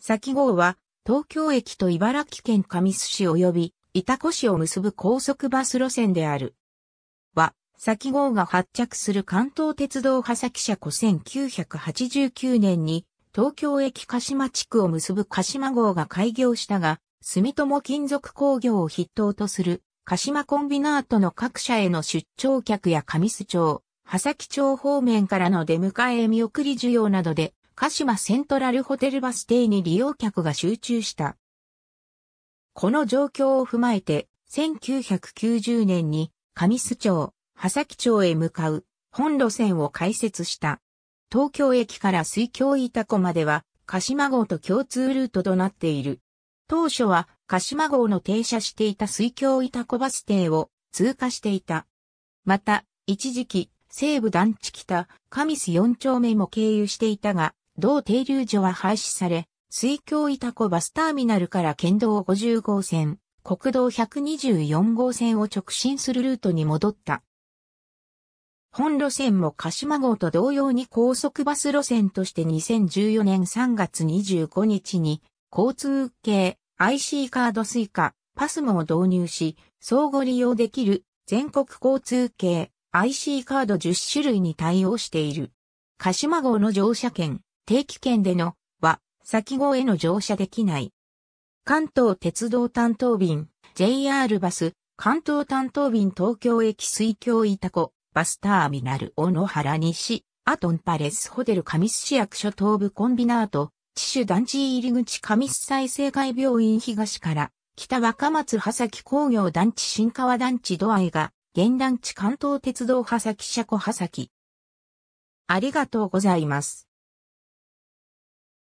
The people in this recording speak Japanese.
先号は、東京駅と茨城県神栖市及び、板子市を結ぶ高速バス路線である。は、先号が発着する関東鉄道波崎車庫1989年に、東京駅鹿島地区を結ぶ鹿島号が開業したが、住友金属工業を筆頭とする、鹿島コンビナートの各社への出張客や上須町、波崎町方面からの出迎え見送り需要などで、鹿島セントラルホテルバス停に利用客が集中した。この状況を踏まえて、1990年に上須町、波崎町へ向かう本路線を開設した。東京駅から水京イタコまでは鹿島号と共通ルートとなっている。当初は鹿島号の停車していた水京イタコバス停を通過していた。また、一時期、西武団地北、上須四丁目も経由していたが、同停留所は廃止され、水京イタコバスターミナルから県道50号線、国道124号線を直進するルートに戻った。本路線も鹿島号と同様に高速バス路線として2014年3月25日に交通系 IC カードスイカ、パスモを導入し、相互利用できる全国交通系 IC カード10種類に対応している。鹿島号の乗車券、定期券でのは先号への乗車できない。関東鉄道担当便、JR バス、関東担当便東京駅水橋イタコ、バスターミナル小野原西、アトンパレスホテル上須市役所東部コンビナート、地種団地入り口上須再生会病院東から北若松葉崎工業団地新川団地ドアイが、現団地関東鉄道葉崎車庫葉崎。ありがとうございます。